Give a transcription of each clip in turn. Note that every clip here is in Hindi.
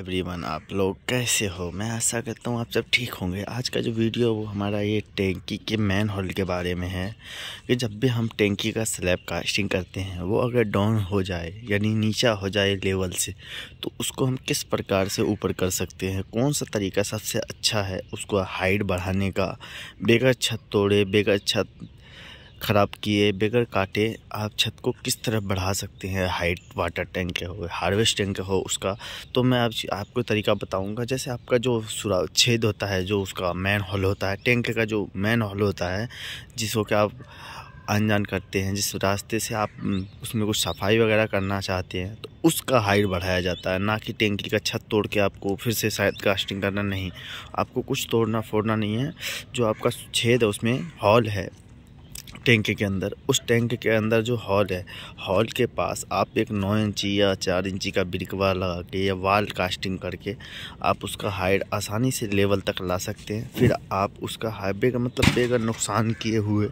एवरीवन आप लोग कैसे हो मैं आशा करता हूँ आप सब ठीक होंगे आज का जो वीडियो वो हमारा ये टैंकी के मैन होल के बारे में है कि जब भी हम टैंकी का स्लैब कास्टिंग करते हैं वो अगर डाउन हो जाए यानी नीचा हो जाए लेवल से तो उसको हम किस प्रकार से ऊपर कर सकते हैं कौन सा तरीका सबसे अच्छा है उसको हाइट बढ़ाने का बेगर छत तोड़े बेगर छत ख़राब किए बगैर काटे आप छत को किस तरह बढ़ा सकते हैं हाइट वाटर टैंक के हो हार्वेस्ट टैंक हो उसका तो मैं आप आपको तरीका बताऊंगा जैसे आपका जो सुरा छेद होता है जो उसका मेन हॉल होता है टैंक का जो मेन हॉल होता है जिसको कि आप अनजान करते हैं जिस रास्ते से आप उसमें कुछ सफाई वगैरह करना चाहते हैं तो उसका हाइट बढ़ाया जाता है ना कि टेंकी का छत तोड़ के आपको फिर से शायद कास्टिंग करना नहीं आपको कुछ तोड़ना फोड़ना नहीं है जो आपका छेद है उसमें हॉल है टैंक के अंदर उस टैंक के अंदर जो हॉल है हॉल के पास आप एक नौ इंची या चार इंची का ब्रिकवा लगा के या वाल कास्टिंग करके आप उसका हाइट आसानी से लेवल तक ला सकते हैं फिर आप उसका हाइबे बेगर मतलब बेगर नुकसान किए हुए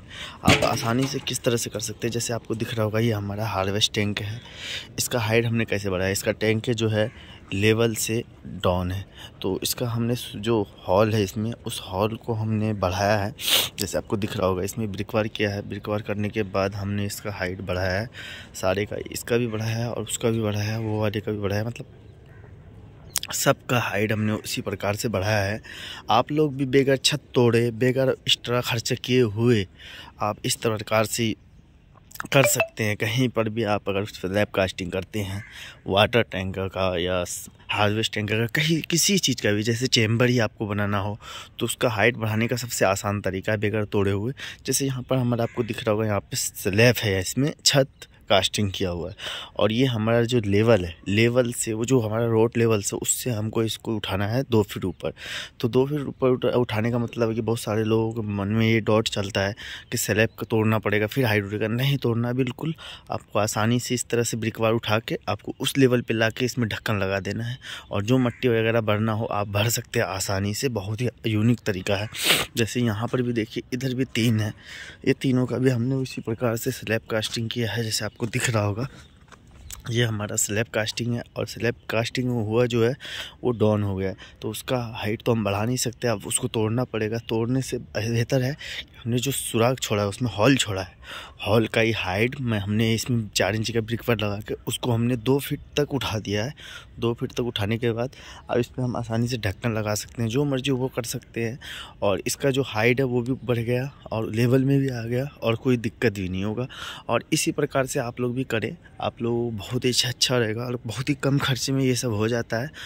आप आसानी से किस तरह से कर सकते हैं जैसे आपको दिख रहा होगा ये हमारा हार्वेस्ट टैंक है इसका हाइट हमने कैसे बढ़ाया इसका टैंक जो है लेवल से डाउन है तो इसका हमने जो हॉल है इसमें उस हॉल को हमने बढ़ाया है जैसे आपको दिख रहा होगा इसमें ब्रिकवार किया है ब्रिकवार करने के बाद हमने इसका हाइट बढ़ाया है सारे का इसका भी बढ़ाया है और उसका भी बढ़ाया है वो वाले का भी बढ़ाया है मतलब सबका हाइट हमने उसी प्रकार से बढ़ाया है आप लोग भी बेगर छत तोड़े बेगर एक्स्ट्रा खर्च किए हुए आप इस प्रकार से कर सकते हैं कहीं पर भी आप अगर स्लैब कास्टिंग करते हैं वाटर टैंकर का या हार्वेस्ट टैंकर का कहीं किसी चीज़ का भी जैसे चैम्बर ही आपको बनाना हो तो उसका हाइट बढ़ाने का सबसे आसान तरीका है बगैर तोड़े हुए जैसे यहाँ पर हमारा आपको दिख रहा होगा यहाँ पे स्लैब है इसमें छत कास्टिंग किया हुआ है और ये हमारा जो लेवल है लेवल से वो जो हमारा रोड लेवल से उससे हमको इसको उठाना है दो फीट ऊपर तो दो फीट ऊपर उठाने का मतलब है कि बहुत सारे लोगों के मन में ये डॉट चलता है कि स्लेब को तोड़ना पड़ेगा फिर हाइट उठेगा नहीं तोड़ना बिल्कुल आपको आसानी से इस तरह से ब्रिकवार उठा के आपको उस लेवल पर ला के इसमें ढक्कन लगा देना है और जो मट्टी वगैरह भरना हो आप भर सकते हैं आसानी से बहुत ही यूनिक तरीका है जैसे यहाँ पर भी देखिए इधर भी तीन है ये तीनों का भी हमने उसी प्रकार से स्लैब कास्टिंग किया है जैसे आप को दिख रहा होगा ये हमारा स्लेब कास्टिंग है और स्लेब कास्टिंग हुआ जो है वो डाउन हो गया है तो उसका हाइट तो हम बढ़ा नहीं सकते अब उसको तोड़ना पड़ेगा तोड़ने से बेहतर है हमने जो सुराग छोड़ा है उसमें हॉल छोड़ा है हॉल का ही हाइट में हमने इसमें चार इंच का ब्रिक पर लगा के उसको हमने दो फिट तक उठा दिया है दो फिट तक उठाने के बाद अब इस पर हम आसानी से ढक्कन लगा सकते हैं जो मर्जी वो कर सकते हैं और इसका जो हाइट है वो भी बढ़ गया और लेवल में भी आ गया और कोई दिक्कत भी नहीं होगा और इसी प्रकार से आप लोग भी करें आप लोग बहुत बहुत ही अच्छा रहेगा और बहुत ही कम खर्चे में ये सब हो जाता है